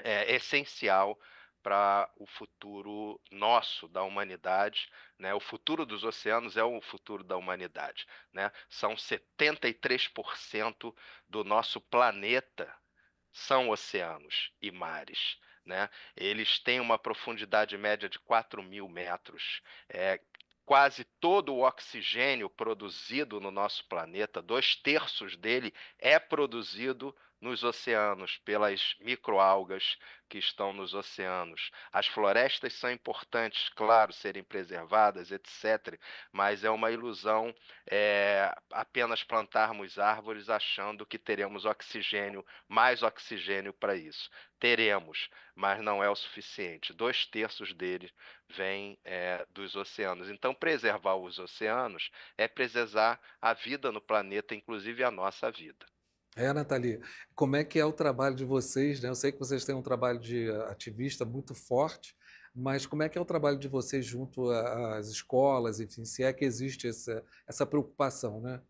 Speaker 3: é essencial para o futuro nosso, da humanidade. Né? O futuro dos oceanos é o futuro da humanidade. Né? São 73% do nosso planeta são oceanos e mares. Né? Eles têm uma profundidade média de 4 mil metros. É, quase todo o oxigênio produzido no nosso planeta, dois terços dele, é produzido nos oceanos, pelas microalgas que estão nos oceanos. As florestas são importantes, claro, serem preservadas, etc., mas é uma ilusão é, apenas plantarmos árvores achando que teremos oxigênio, mais oxigênio para isso. Teremos, mas não é o suficiente. Dois terços dele vem é, dos oceanos. Então, preservar os oceanos é preservar a vida no planeta, inclusive a nossa vida.
Speaker 1: É, Nathalie, como é que é o trabalho de vocês? Né? Eu sei que vocês têm um trabalho de eh, ativista muito forte, mas como é que é o trabalho de vocês junto às escolas, enfim, se é que existe essa, essa preocupação, né?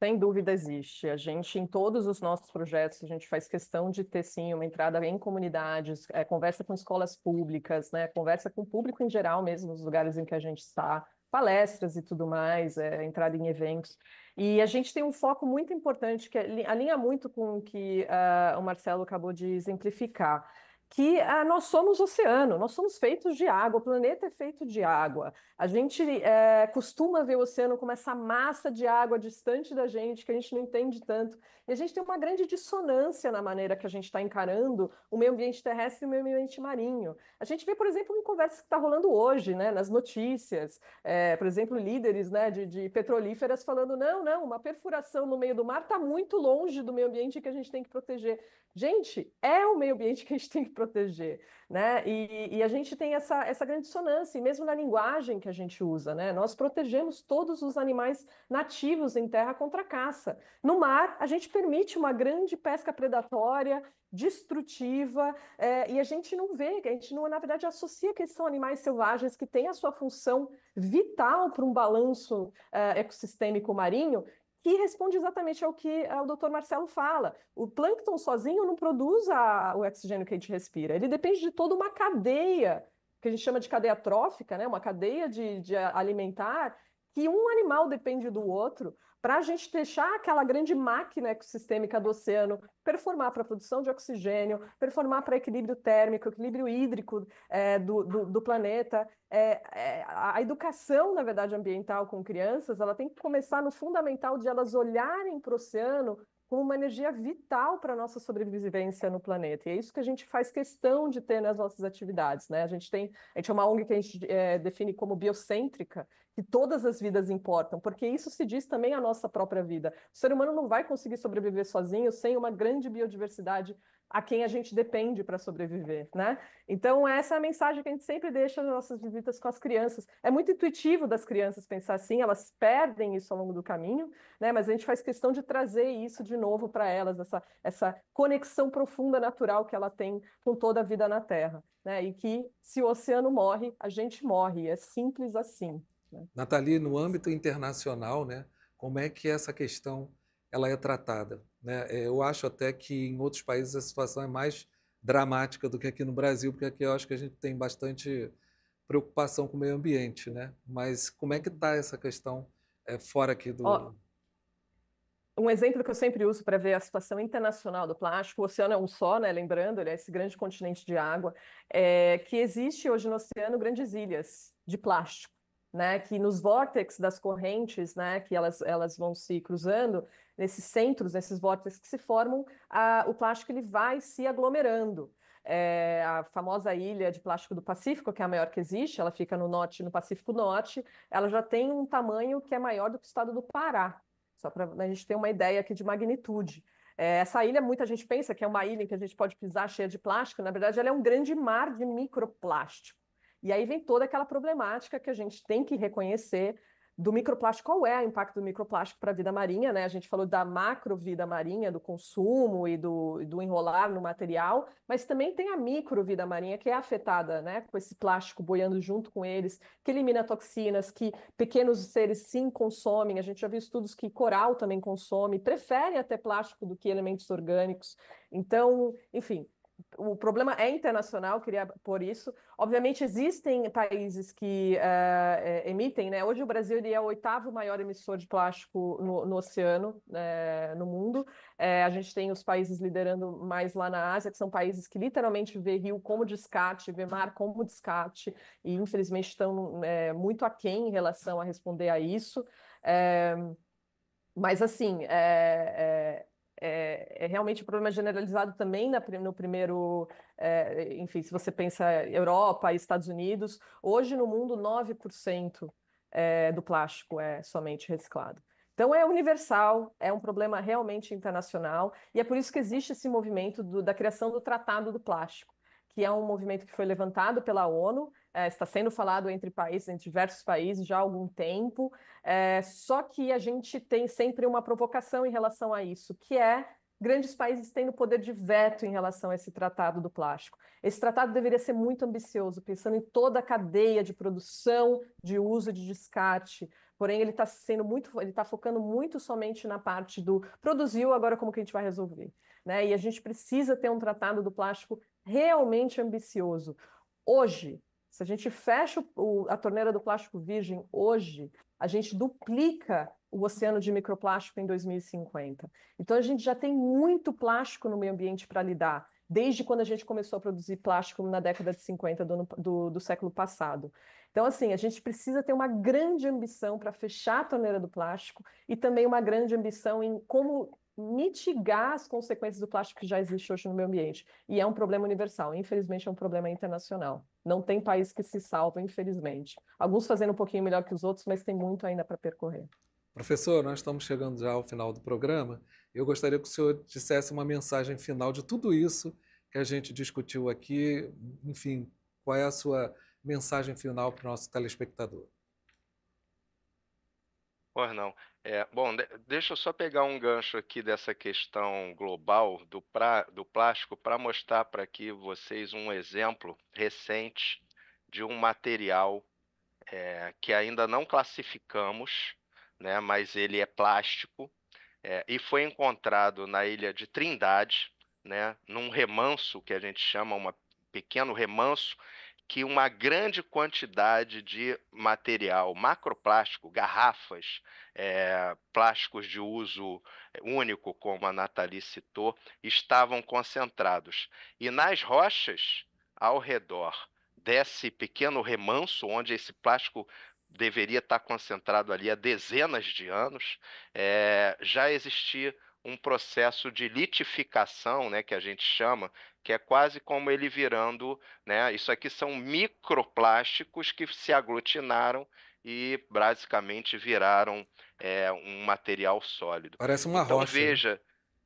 Speaker 2: Sem dúvida existe. A gente, em todos os nossos projetos, a gente faz questão de ter, sim, uma entrada em comunidades, é, conversa com escolas públicas, né? conversa com o público em geral mesmo, nos lugares em que a gente está palestras e tudo mais, é, entrada em eventos. E a gente tem um foco muito importante que alinha muito com o que uh, o Marcelo acabou de exemplificar que ah, nós somos oceano, nós somos feitos de água, o planeta é feito de água. A gente é, costuma ver o oceano como essa massa de água distante da gente, que a gente não entende tanto. E a gente tem uma grande dissonância na maneira que a gente está encarando o meio ambiente terrestre e o meio ambiente marinho. A gente vê, por exemplo, em conversas que está rolando hoje, né, nas notícias, é, por exemplo, líderes né, de, de petrolíferas falando: não, não, uma perfuração no meio do mar está muito longe do meio ambiente que a gente tem que proteger. Gente, é o meio ambiente que a gente tem que proteger, né? E, e a gente tem essa, essa grande dissonância, e mesmo na linguagem que a gente usa, né? Nós protegemos todos os animais nativos em terra contra a caça. No mar, a gente permite uma grande pesca predatória, destrutiva, é, e a gente não vê, a gente não, na verdade, associa que são animais selvagens que têm a sua função vital para um balanço é, ecossistêmico marinho, que responde exatamente ao que eh, o Dr. Marcelo fala. O plâncton sozinho não produz a, o oxigênio que a gente respira, ele depende de toda uma cadeia, que a gente chama de cadeia trófica, né? uma cadeia de, de alimentar, que um animal depende do outro para a gente deixar aquela grande máquina ecossistêmica do oceano performar para a produção de oxigênio, performar para equilíbrio térmico, equilíbrio hídrico é, do, do, do, planeta. É, é, a educação, na verdade, ambiental com crianças, ela tem que começar no fundamental de elas olharem para o oceano como uma energia vital para a nossa sobrevivência no planeta. E é isso que a gente faz questão de ter nas nossas atividades. Né? A gente tem, a gente é uma ONG que a gente é, define como biocêntrica, que todas as vidas importam, porque isso se diz também à nossa própria vida. O ser humano não vai conseguir sobreviver sozinho sem uma grande biodiversidade a quem a gente depende para sobreviver, né? Então essa é a mensagem que a gente sempre deixa nas nossas visitas com as crianças. É muito intuitivo das crianças pensar assim, elas perdem isso ao longo do caminho, né? Mas a gente faz questão de trazer isso de novo para elas, essa, essa conexão profunda natural que ela tem com toda a vida na Terra, né? E que se o oceano morre, a gente morre, é simples assim.
Speaker 1: Né? Nathalie, no âmbito internacional, né, como é que essa questão ela é tratada? Né? É, eu acho até que em outros países a situação é mais dramática do que aqui no Brasil, porque aqui eu acho que a gente tem bastante preocupação com o meio ambiente, né? Mas como é que está essa questão é, fora aqui do...
Speaker 2: um exemplo que eu sempre uso para ver a situação internacional do plástico, o oceano é um só, né? Lembrando, ele é esse grande continente de água, é, que existe hoje no oceano grandes ilhas de plástico né, que nos vórtices das correntes, né, que elas, elas vão se cruzando, nesses centros, nesses vórtices que se formam, a, o plástico ele vai se aglomerando. É, a famosa ilha de plástico do Pacífico, que é a maior que existe, ela fica no norte, no Pacífico Norte, ela já tem um tamanho que é maior do que o estado do Pará, só para né, a gente ter uma ideia aqui de magnitude. É, essa ilha, muita gente pensa que é uma ilha em que a gente pode pisar cheia de plástico, na verdade, ela é um grande mar de microplástico. E aí vem toda aquela problemática que a gente tem que reconhecer do microplástico, qual é o impacto do microplástico para a vida marinha, né? A gente falou da macro vida marinha, do consumo e do, do enrolar no material, mas também tem a micro vida marinha que é afetada, né? Com esse plástico boiando junto com eles, que elimina toxinas, que pequenos seres sim consomem. A gente já viu estudos que coral também consome, prefere até plástico do que elementos orgânicos. Então, enfim, o problema é internacional, queria por isso. Obviamente, existem países que uh, emitem, né? Hoje o Brasil é o oitavo maior emissor de plástico no, no oceano, né? no mundo. a gente tem os países liderando mais lá na Ásia, que são países que literalmente vê rio como descarte, vê mar como descarte, e infelizmente estão é, muito aquém em relação a responder a isso. mas assim, é, é, realmente um problema generalizado também na, no primeiro, é, enfim, se você pensa Europa Estados Unidos, hoje no mundo 9% é, do plástico é somente reciclado. Então é universal, é um problema realmente internacional, e é por isso que existe esse movimento do, da criação do Tratado do Plástico, que é um movimento que foi levantado pela ONU é, está sendo falado entre países, entre diversos países já há algum tempo, é, só que a gente tem sempre uma provocação em relação a isso, que é grandes países tendo poder de veto em relação a esse tratado do plástico. Esse tratado deveria ser muito ambicioso, pensando em toda a cadeia de produção, de uso e de descarte. Porém, ele está sendo muito, ele está focando muito somente na parte do produziu, agora como que a gente vai resolver. Né? E a gente precisa ter um tratado do plástico realmente ambicioso. Hoje, se a gente fecha o, a torneira do plástico virgem hoje, a gente duplica o oceano de microplástico em 2050. Então a gente já tem muito plástico no meio ambiente para lidar, desde quando a gente começou a produzir plástico na década de 50 do, do, do século passado. Então, assim, a gente precisa ter uma grande ambição para fechar a torneira do plástico e também uma grande ambição em como mitigar as consequências do plástico que já existe hoje no meio ambiente. E é um problema universal, infelizmente é um problema internacional. Não tem país que se salva, infelizmente. Alguns fazendo um pouquinho melhor que os outros, mas tem muito ainda para percorrer.
Speaker 1: Professor, nós estamos chegando já ao final do programa. Eu gostaria que o senhor dissesse uma mensagem final de tudo isso que a gente discutiu aqui. Enfim, qual é a sua mensagem final para o nosso telespectador?
Speaker 3: Pois não. É, bom, de- deixa eu só pegar um gancho aqui dessa questão global do, pra- do plástico para mostrar para aqui vocês um exemplo recente de um material é, que ainda não classificamos, né, mas ele é plástico é, e foi encontrado na ilha de Trindade, né, num remanso que a gente chama um pequeno remanso que uma grande quantidade de material macroplástico, garrafas, é, plásticos de uso eh, único, como a Nathalie citou, estavam concentrados. E nas rochas ao redor desse pequeno remanso, onde esse plástico deveria estar concentrado ali há dezenas de anos, é, já existia um processo de litificação, né, que a gente chama, que é quase como ele virando, né? Isso aqui são microplásticos que se aglutinaram e basicamente viraram é, um material sólido. Parece uma então, rocha. Né? Veja,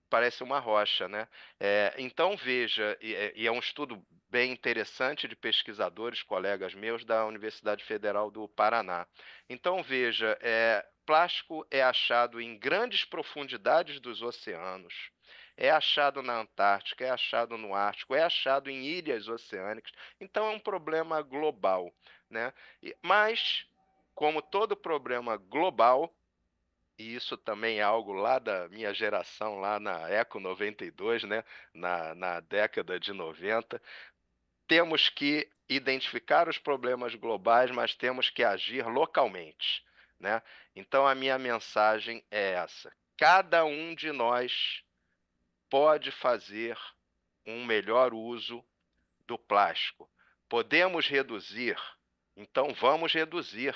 Speaker 3: parece uma rocha, né? É, então veja, e, é, e, é um estudo bem interessante de pesquisadores, colegas meus da Universidade Federal do Paraná. Então veja, é, plástico é achado em grandes profundidades dos oceanos, é achado na Antártica, é achado no Ártico, é achado em ilhas oceânicas. Então é um problema global. Né? Mas, como todo problema global, e isso também é algo lá da minha geração, lá na Eco 92, né? na, na década de 90, temos que identificar os problemas globais, mas temos que agir localmente. Né? Então, a minha mensagem é essa: cada um de nós pode fazer um melhor uso do plástico. Podemos reduzir, então vamos reduzir.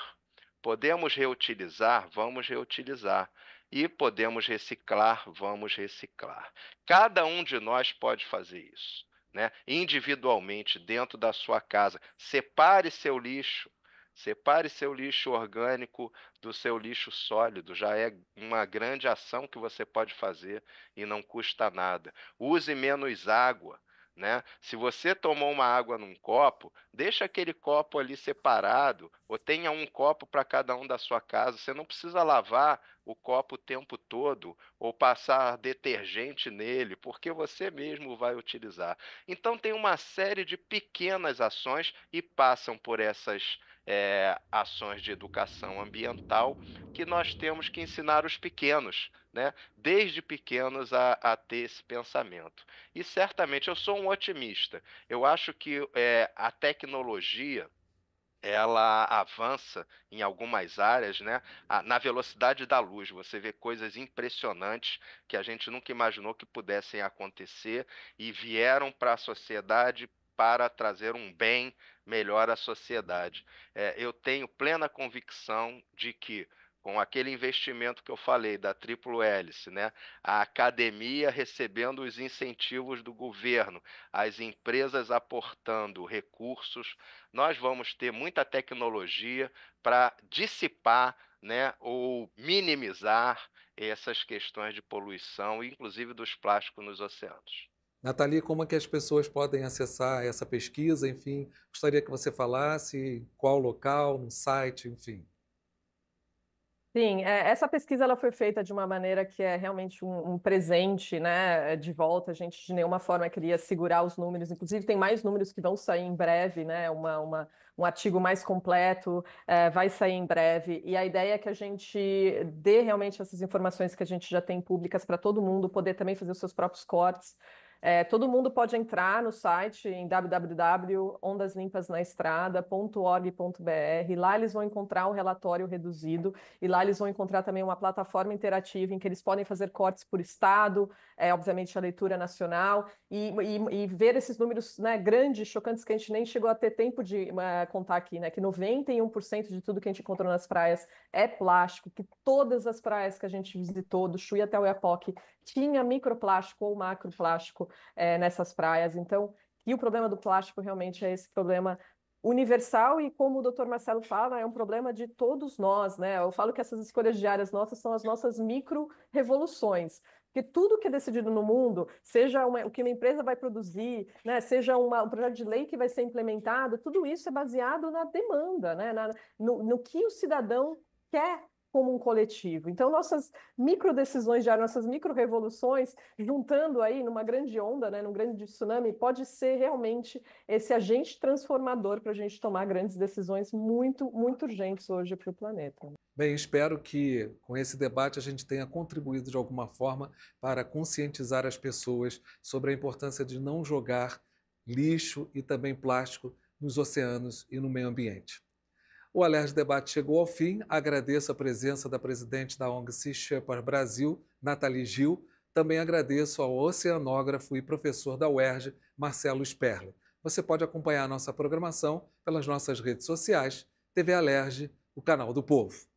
Speaker 3: Podemos reutilizar, vamos reutilizar. E podemos reciclar, vamos reciclar. Cada um de nós pode fazer isso. Né? individualmente dentro da sua casa. Separe seu lixo, Separe seu lixo orgânico do seu lixo sólido, já é uma grande ação que você pode fazer e não custa nada. Use menos água. Né? Se você tomou uma água num copo, deixa aquele copo ali separado, ou tenha um copo para cada um da sua casa. Você não precisa lavar o copo o tempo todo ou passar detergente nele, porque você mesmo vai utilizar. Então tem uma série de pequenas ações e passam por essas é, ações de educação ambiental que nós temos que ensinar os pequenos, né? desde pequenos a, a ter esse pensamento. E certamente eu sou um otimista. Eu acho que é, a tecnologia ela avança em algumas áreas, né? Na velocidade da luz, você vê coisas impressionantes que a gente nunca imaginou que pudessem acontecer e vieram para a sociedade para trazer um bem melhora a sociedade. É, eu tenho plena convicção de que com aquele investimento que eu falei da triplo hélice, né? a academia recebendo os incentivos do governo, as empresas aportando recursos, nós vamos ter muita tecnologia para dissipar né? ou minimizar essas questões de poluição, inclusive dos plásticos nos oceanos.
Speaker 1: Nathalie, como é que as pessoas podem acessar essa pesquisa? Enfim, gostaria que você falasse qual local, no site, enfim.
Speaker 2: Sim, é, essa pesquisa ela foi feita de uma maneira que é realmente um, um, presente, né, de volta. A gente de nenhuma forma queria segurar os números. Inclusive tem mais números que vão sair em breve, né? Uma, uma um artigo mais completo é, vai sair em breve. E a ideia é que a gente dê realmente essas informações que a gente já tem públicas para todo mundo poder também fazer os seus próprios cortes. É, todo mundo pode entrar no site em www.ondaslimpasnaestrada.org.br. Lá eles vão encontrar o um relatório reduzido e lá eles vão encontrar também uma plataforma interativa em que eles podem fazer cortes por estado, é, obviamente a leitura nacional e, e, e ver esses números né, grandes, chocantes que a gente nem chegou a ter tempo de uh, contar aqui, né? Que 91% de tudo que a gente encontrou nas praias é plástico, que todas as praias que a gente visitou, do Chuí até o Iapoque, tinha microplástico ou macroplástico é, nessas praias. Então, e o problema do plástico realmente é esse problema universal e como o Dr. Marcelo fala, é um problema de todos nós, né? Eu falo que essas escolhas diárias nossas são as nossas micro revoluções. Porque tudo que é decidido no mundo, seja uma, o que uma empresa vai produzir, né, seja uma, um projeto de lei que vai ser implementado, tudo isso é baseado na demanda, né, na, no, no que o cidadão quer como um coletivo. Então, nossas micro decisões diárias, nossas micro revoluções, juntando aí numa grande onda, né, num grande tsunami, pode ser realmente esse agente transformador para a gente tomar grandes decisões muito, muito urgentes hoje para o planeta.
Speaker 1: Bem, espero que com esse debate a gente tenha contribuído de alguma forma para conscientizar as pessoas sobre a importância de não jogar lixo e também plástico nos oceanos e no meio ambiente. O Alerj Debate chegou ao fim. Agradeço a presença da presidente da ONG Sea Shepherd Brasil, Nathalie Gil. Também agradeço ao oceanógrafo e professor da UERJ, Marcelo Sperle. Você pode acompanhar nossa programação pelas nossas redes sociais, TV Alerj, o canal do povo.